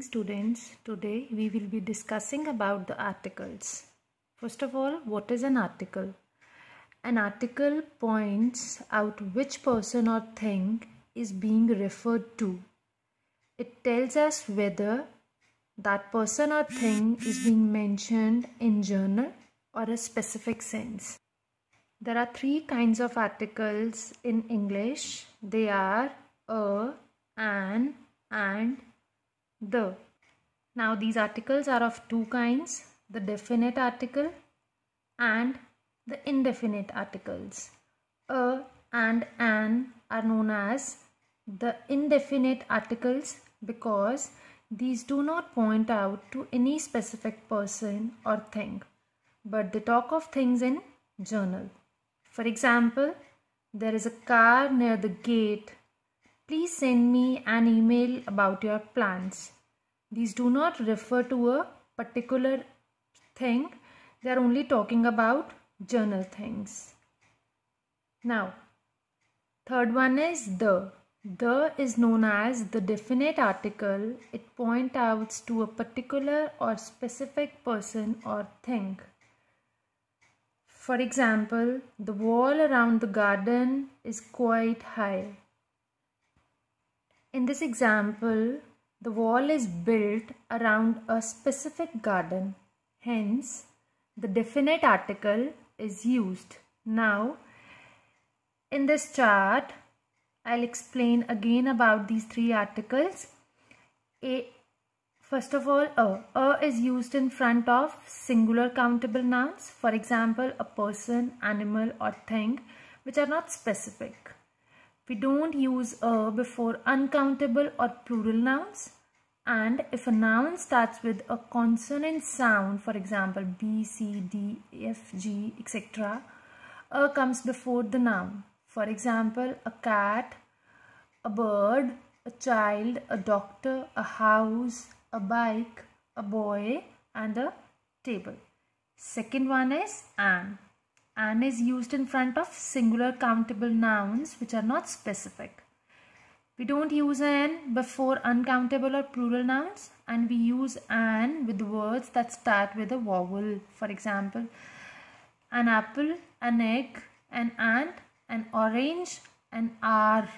students today we will be discussing about the articles first of all what is an article an article points out which person or thing is being referred to it tells us whether that person or thing is being mentioned in journal or a specific sense there are three kinds of articles in english they are a an and the. Now these articles are of two kinds, the definite article and the indefinite articles. A and an are known as the indefinite articles because these do not point out to any specific person or thing, but they talk of things in general. For example, there is a car near the gate. Please send me an email about your plans. These do not refer to a particular thing, they are only talking about general things. Now, third one is the. The is known as the definite article. It point out to a particular or specific person or thing. For example, the wall around the garden is quite high. In this example, the wall is built around a specific garden, hence, the definite article is used. Now, in this chart, I'll explain again about these three articles. A, first of all, a. A is used in front of singular countable nouns, for example, a person, animal, or thing, which are not specific. We don't use a before uncountable or plural nouns. And if a noun starts with a consonant sound, for example, B, C, D, F, G, etc., a comes before the noun. For example, a cat, a bird, a child, a doctor, a house, a bike, a boy, and a table. Second one is an. An is used in front of singular countable nouns which are not specific. We don't use an before uncountable or plural nouns and we use an with words that start with a vowel. For example, an apple, an egg, an ant, an orange, an R.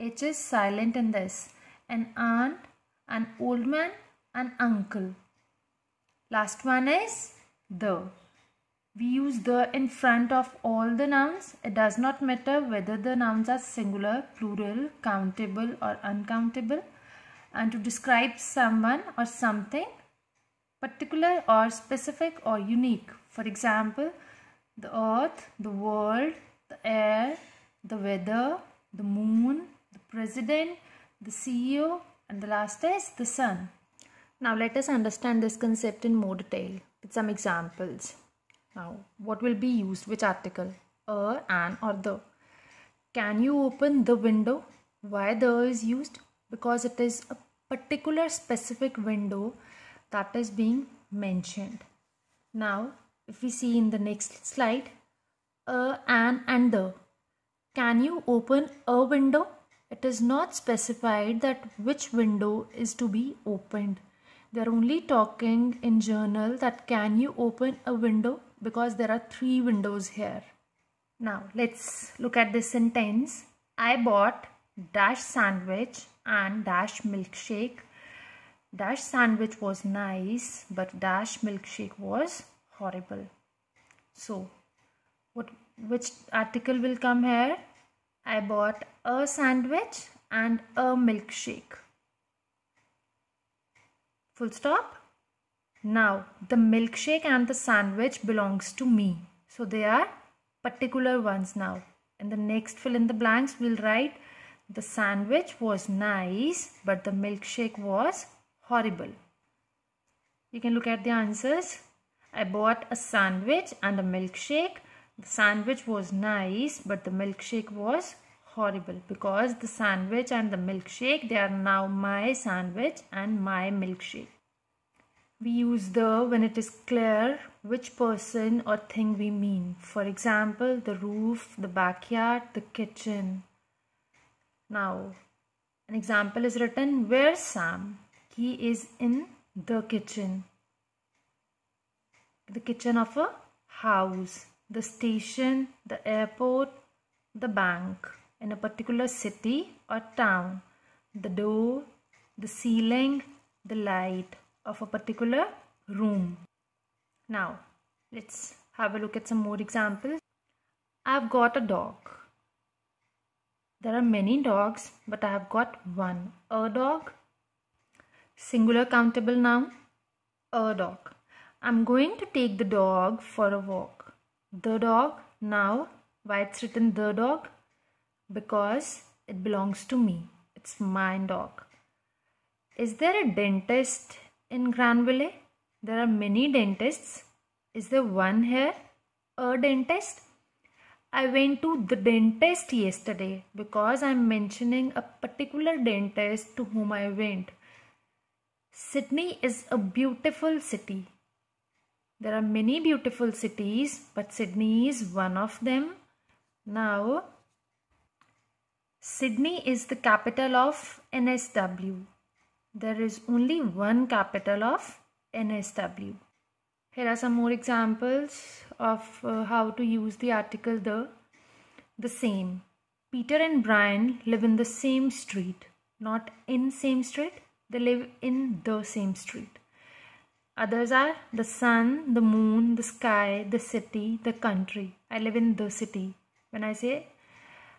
H is silent in this. An aunt, an old man, an uncle. Last one is the we use the in front of all the nouns. It does not matter whether the nouns are singular, plural, countable or uncountable. And to describe someone or something particular or specific or unique. For example, the earth, the world, the air, the weather, the moon, the president, the CEO and the last is the sun. Now let us understand this concept in more detail with some examples. Now, what will be used? Which article? A, an, or the. Can you open the window? Why the is used? Because it is a particular specific window that is being mentioned. Now, if we see in the next slide, a, an, and the. Can you open a window? It is not specified that which window is to be opened. They are only talking in journal that can you open a window because there are three windows here. Now let's look at this sentence. I bought dash sandwich and dash milkshake. Dash sandwich was nice but dash milkshake was horrible. So what which article will come here? I bought a sandwich and a milkshake. Full stop. Now the milkshake and the sandwich belongs to me. So they are particular ones now. And the next fill in the blanks we'll write the sandwich was nice but the milkshake was horrible. You can look at the answers. I bought a sandwich and a milkshake. The sandwich was nice but the milkshake was horrible because the sandwich and the milkshake they are now my sandwich and my milkshake we use the when it is clear which person or thing we mean. For example, the roof, the backyard, the kitchen. Now, an example is written Where Sam? He is in the kitchen. The kitchen of a house, the station, the airport, the bank in a particular city or town, the door, the ceiling, the light of a particular room. Now, let's have a look at some more examples. I've got a dog. There are many dogs, but I have got one. A dog. Singular countable noun. A dog. I'm going to take the dog for a walk. The dog. Now, why it's written the dog? Because it belongs to me. It's my dog. Is there a dentist in Granville? There are many dentists. Is there one here? A dentist? I went to the dentist yesterday because I'm mentioning a particular dentist to whom I went. Sydney is a beautiful city. There are many beautiful cities, but Sydney is one of them. Now, Sydney is the capital of NSW there is only one capital of NSW. Here are some more examples of uh, how to use the article the. The same. Peter and Brian live in the same street. Not in same street. They live in the same street. Others are the sun, the moon, the sky, the city, the country. I live in the city. When I say,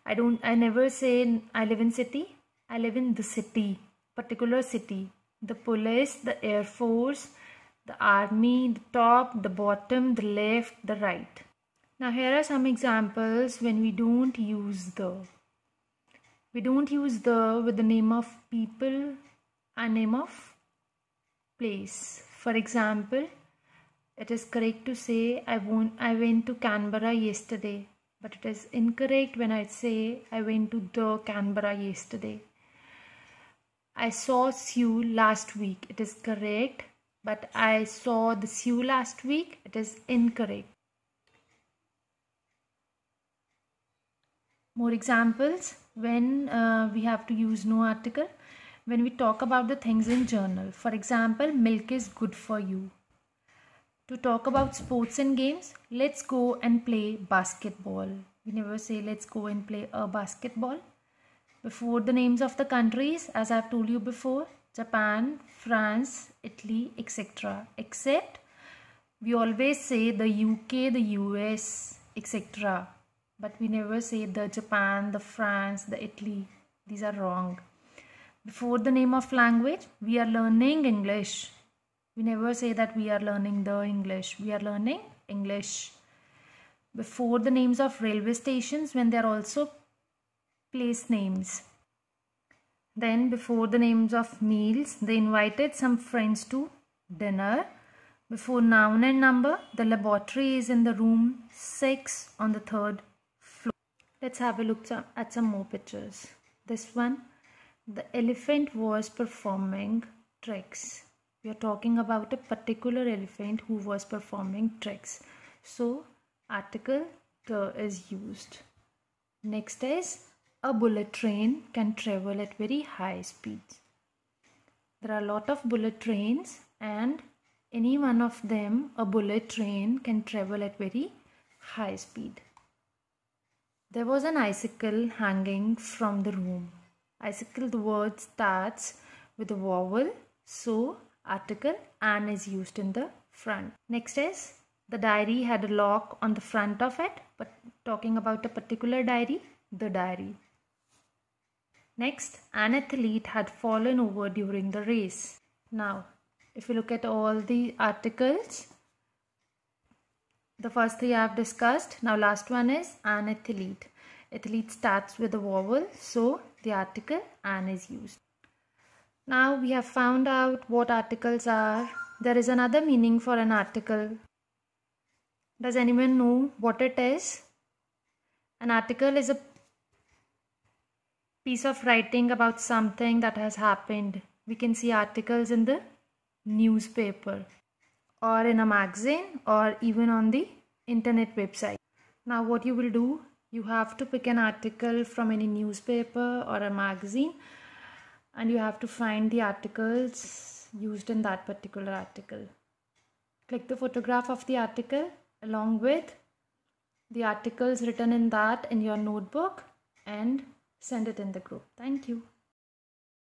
I don't, I never say I live in city. I live in the city particular city the police the air force the army the top the bottom the left the right now here are some examples when we don't use the we don't use the with the name of people and name of place for example it is correct to say i won't i went to canberra yesterday but it is incorrect when i say i went to the canberra yesterday I saw Sue last week. It is correct. But I saw the Sue last week. It is incorrect. More examples when uh, we have to use no article. When we talk about the things in journal. For example, milk is good for you. To talk about sports and games, let's go and play basketball. We never say let's go and play a basketball before the names of the countries as I have told you before Japan, France, Italy, etc. Except we always say the UK, the US, etc. But we never say the Japan, the France, the Italy. These are wrong. Before the name of language, we are learning English. We never say that we are learning the English. We are learning English. Before the names of railway stations, when they are also place names. Then before the names of meals, they invited some friends to dinner. Before noun and number, the laboratory is in the room 6 on the third floor. Let's have a look at some more pictures. This one, the elephant was performing tricks. We are talking about a particular elephant who was performing tricks. So, article the is used. Next is a bullet train can travel at very high speeds. There are a lot of bullet trains and any one of them a bullet train can travel at very high speed. There was an icicle hanging from the room. Icicle the word starts with a vowel so article and is used in the front. Next is the diary had a lock on the front of it but talking about a particular diary the diary Next, an athlete had fallen over during the race. Now, if you look at all the articles, the first three I have discussed. Now, last one is an athlete. Athlete starts with a vowel, so the article an is used. Now, we have found out what articles are. There is another meaning for an article. Does anyone know what it is? An article is a piece of writing about something that has happened. We can see articles in the newspaper or in a magazine or even on the internet website. Now what you will do, you have to pick an article from any newspaper or a magazine and you have to find the articles used in that particular article. Click the photograph of the article along with the articles written in that in your notebook and send it in the group. Thank you.